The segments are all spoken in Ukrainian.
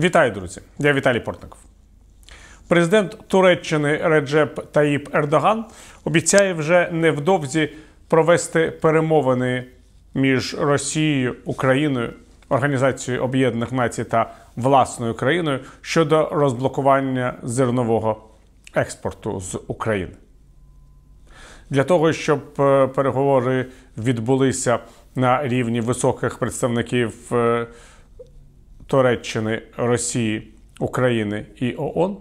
Вітаю, друзі! Я Віталій Портников. Президент Туреччини Реджеп Таїб Ердоган обіцяє вже невдовзі провести перемовини між Росією, Україною, Організацією Об'єднаних Націй та власною країною щодо розблокування зернового експорту з України. Для того, щоб е, переговори відбулися на рівні високих представників е, Туреччини, Росії, України і ООН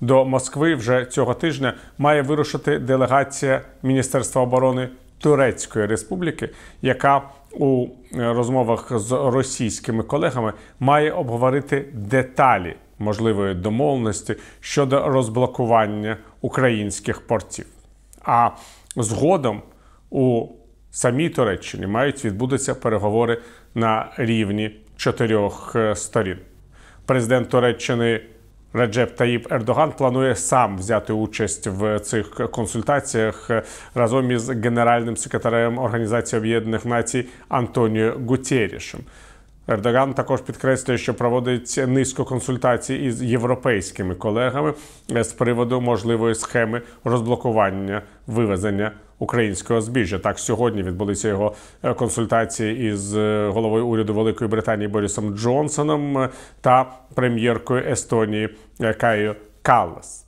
до Москви вже цього тижня має вирушити делегація Міністерства оборони Турецької Республіки, яка у е, розмовах з російськими колегами має обговорити деталі можливої домовленості щодо розблокування українських портів. А згодом у самій Туреччині мають відбутися переговори на рівні чотирьох е, сторін. Президент Туреччини Раджеп Таїб Ердоган планує сам взяти участь в цих консультаціях е, разом із генеральним секретарем Організації Об'єднаних Націй Антоніо Гутєрішем. Ердоган також підкреслює, що проводить низку консультацій із європейськими колегами е, з приводу можливої схеми розблокування вивезення українського збіжжя. Так сьогодні відбулися його е, консультації із е, головою уряду Великої Британії Борісом Джонсоном та прем'єркою Естонії Каю Каллас.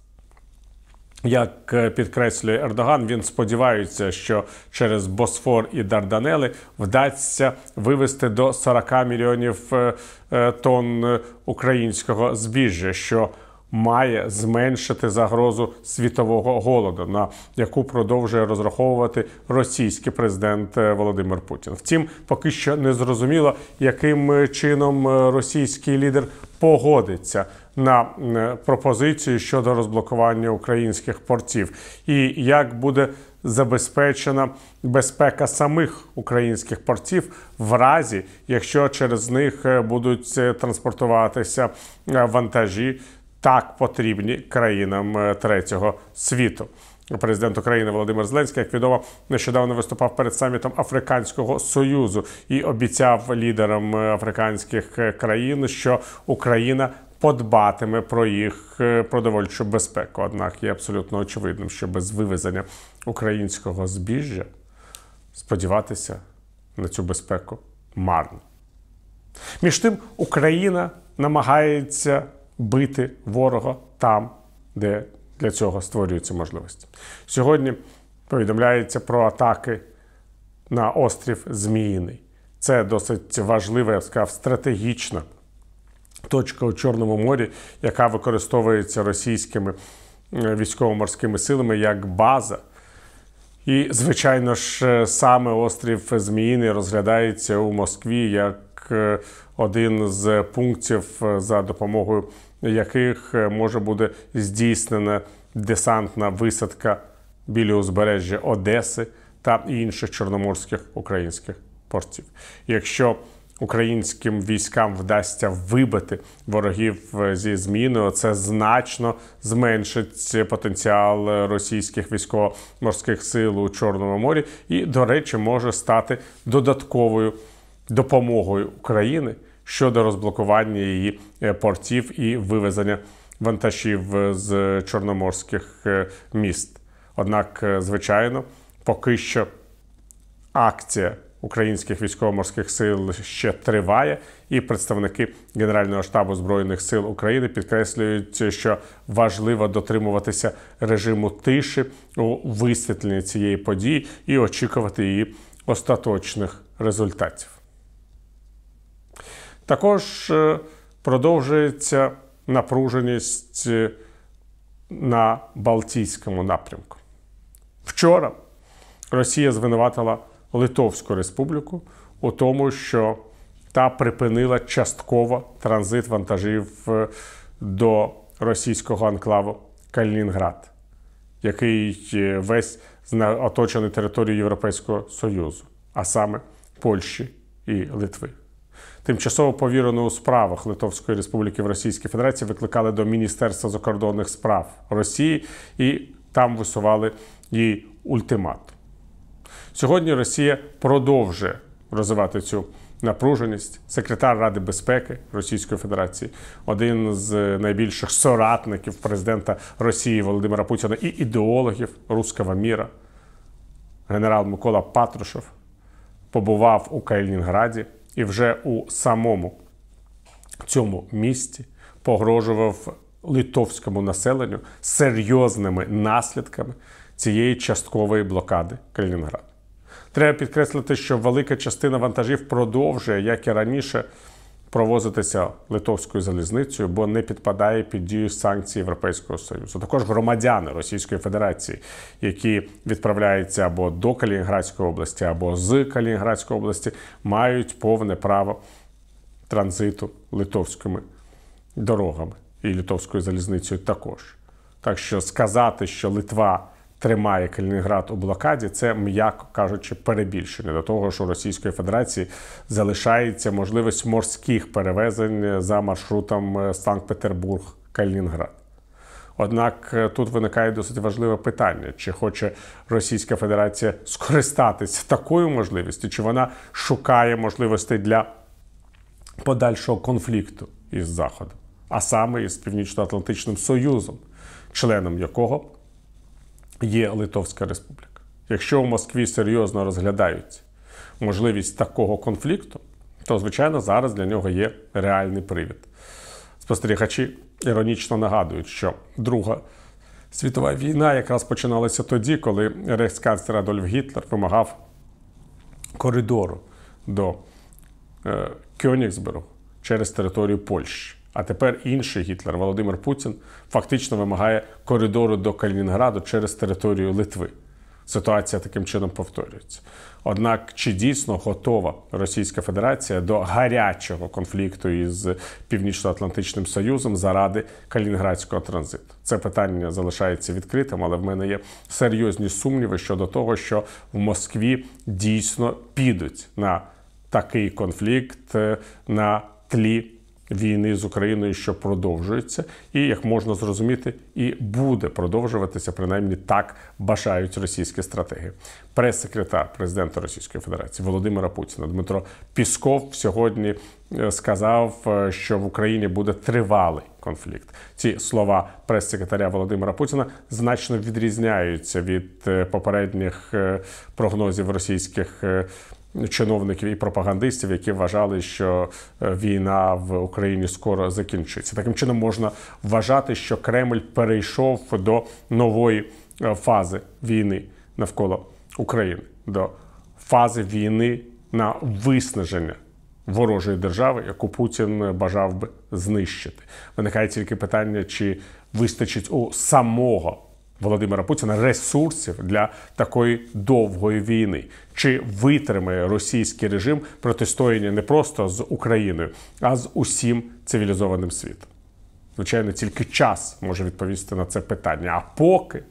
Як е, підкреслює Ердоган, він сподівається, що через Босфор і Дарданели вдасться вивести до 40 мільйонів е, е, тонн українського збіжжя. що має зменшити загрозу світового голоду, на яку продовжує розраховувати російський президент е, Володимир Путін. Втім, поки що не зрозуміло, яким е, чином е, російський лідер погодиться. На пропозиції щодо розблокування українських портів, і як буде забезпечена безпека самих українських портів, в разі якщо через них будуть транспортуватися вантажі так потрібні країнам е, третього світу. Президент України Володимир Зеленський, як відомо, нещодавно виступав перед самітом Африканського Союзу і обіцяв лідерам е, африканських е, країн, що Україна подбатиме про їх продовольчу безпеку. Однак є абсолютно очевидним, що без вивезення українського збіжжя сподіватися на цю безпеку марно. Між тим Україна намагається бити ворога там, де для цього створюються можливості. Сьогодні повідомляється про атаки на острів Зміїний. Це досить важлива, я б сказав, стратегічна точка у Чорному морі, яка використовується російськими е, військово-морськими силами як база. І, звичайно ж, е, саме острів Зміїний розглядається у Москві як е, один з пунктів за допомогою яких е, може буде здійснена десантна висадка біля узбережжя Одеси та інших чорноморських українських портів. Якщо українським військам вдасться вибити ворогів е, зі зміною, це значно зменшить потенціал е, російських військово-морських сил у Чорному морі і, до речі, може стати додатковою допомогою України щодо розблокування її е, портів і вивезення вантажів е, з чорноморських е, міст. Однак, звичайно, поки що акція українських військово-морських сил ще триває, і представники Генерального штабу збройних сил України підкреслюють, що важливо дотримуватися режиму тиші у висвітленні цієї події і очікувати її остаточних результатів. Також е, продовжується напруженість е, на Балтійському напрямку. Вчора Росія звинуватила Литовську Республіку у тому, що та припинила частково транзит вантажів е, до російського анклаву Калінінград, який весь оточений територією Європейського Союзу, а саме Польщі і Литви тимчасово повірено у справах Литовської Республіки в Російській Федерації викликали до Міністерства закордонних справ Росії і там висували їй ультимат. Сьогодні Росія продовжує розвивати цю. Напруженість, секретар Ради безпеки Російської Федерації, один з найбільших соратників президента Росії Володимира Путіна і ідеологів руского міра, генерал Микола Патрушев, побував у Калінінграді і вже у самому цьому місті погрожував литовському населенню серйозними наслідками цієї часткової блокади Калінінграда. Треба підкреслити, що велика частина вантажів продовжує, як і раніше, провозитися литовською залізницею, бо не підпадає під дію санкцій Європейського союзу. Також громадяни Російської Федерації, які відправляються або до Калінінградської області, або з Калінінградської області, мають повне право транзиту литовськими дорогами і литовською залізницею також. Так що сказати, що Литва тримає Калінінград у блокаді, це, м'яко кажучи, перебільшення до того, що Російської Федерації залишається можливість морських перевезень за маршрутом е, Санкт-Петербург Калінінград. Однак е, тут виникає досить важливе питання: чи хоче Російська Федерація скористатися такою можливістю, чи вона шукає можливості для подальшого конфлікту із Заходом, а саме із Північно-Атлантичним Союзом, членом якого є Литовська Республіка. Якщо в Москві серйозно розглядають можливість такого конфлікту, то, звичайно, зараз для нього є реальний привід. Спостерігачі іронічно нагадують, що Друга світова війна якраз починалася тоді, коли рейхсканцлер Адольф Гітлер вимагав коридору до е, Кьонігсберу через територію Польщі. А тепер інший Гітлер Володимир Путін фактично вимагає коридору до Калінінграду через територію Литви. Ситуація таким чином повторюється. Однак чи дійсно готова Російська Федерація до гарячого конфлікту із Північно-Атлантичним Союзом заради Калінінградського транзиту? Це питання залишається відкритим, але в мене є серйозні сумніви щодо того, що в Москві дійсно підуть на такий конфлікт е, на тлі війни з Україною, що продовжується, і як можна зрозуміти, і буде продовжуватися принаймні так бажають російські стратеги. Прес-секретар президента Російської Федерації Володимира Путіна Дмитро Пісков сьогодні е, сказав, е, що в Україні буде тривалий конфлікт. Ці слова прес-секретаря Володимира Путіна значно відрізняються від е, попередніх прогнозів російських чиновників і пропагандистів, які вважали, що е, війна в Україні скоро закінчиться. Таким чином можна вважати, що Кремль перейшов до нової е, фази війни навколо України, до фази війни на виснаження. Ворожої держави, яку Путін бажав би знищити, виникає тільки питання, чи вистачить у самого Володимира Путіна ресурсів для такої довгої війни, чи витримає російський режим протистояння не просто з Україною, а з усім цивілізованим світом? Звичайно, тільки час може відповісти на це питання. А поки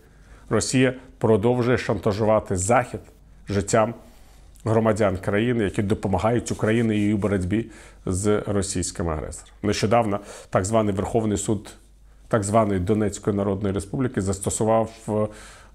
Росія продовжує шантажувати Захід життям громадян країни, які допомагають Україні і її боротьбі з російським агресором. Нещодавно так званий Верховний суд так званої Донецької Народної Республіки застосував е,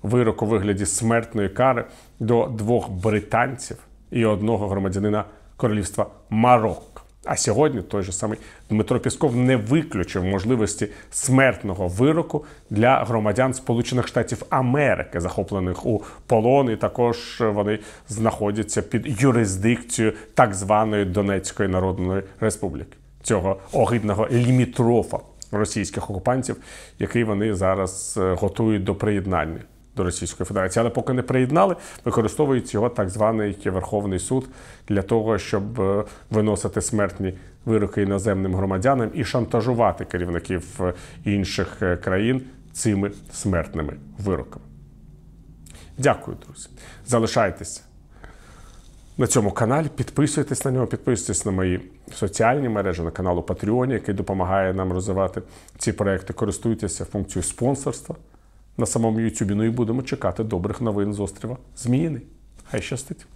вирок у вигляді смертної кари до двох британців і одного громадянина королівства Марокко. А сьогодні той же самий Дмитро Пісков не виключив можливості смертного вироку для громадян Сполучених Штатів Америки, захоплених у полон, і також вони знаходяться під юрисдикцією так званої Донецької Народної Республіки, цього огидного лімітрофа російських окупантів, який вони зараз е, готують до приєднання до Російської Федерації, але поки не приєднали, використовують його так званий Верховний суд для того, щоб е, виносити смертні вироки іноземним громадянам і шантажувати керівників е, інших країн цими смертними вироками. Дякую, друзі. Залишайтеся на цьому каналі. Підписуйтесь на нього, підписуйтесь на мої соціальні мережі, на канал у Патреоні, який допомагає нам розвивати ці проекти. Користуйтеся функцією спонсорства на самому Ютубі. Ну і будемо чекати добрих новин з острова Зміїний. Хай щастить!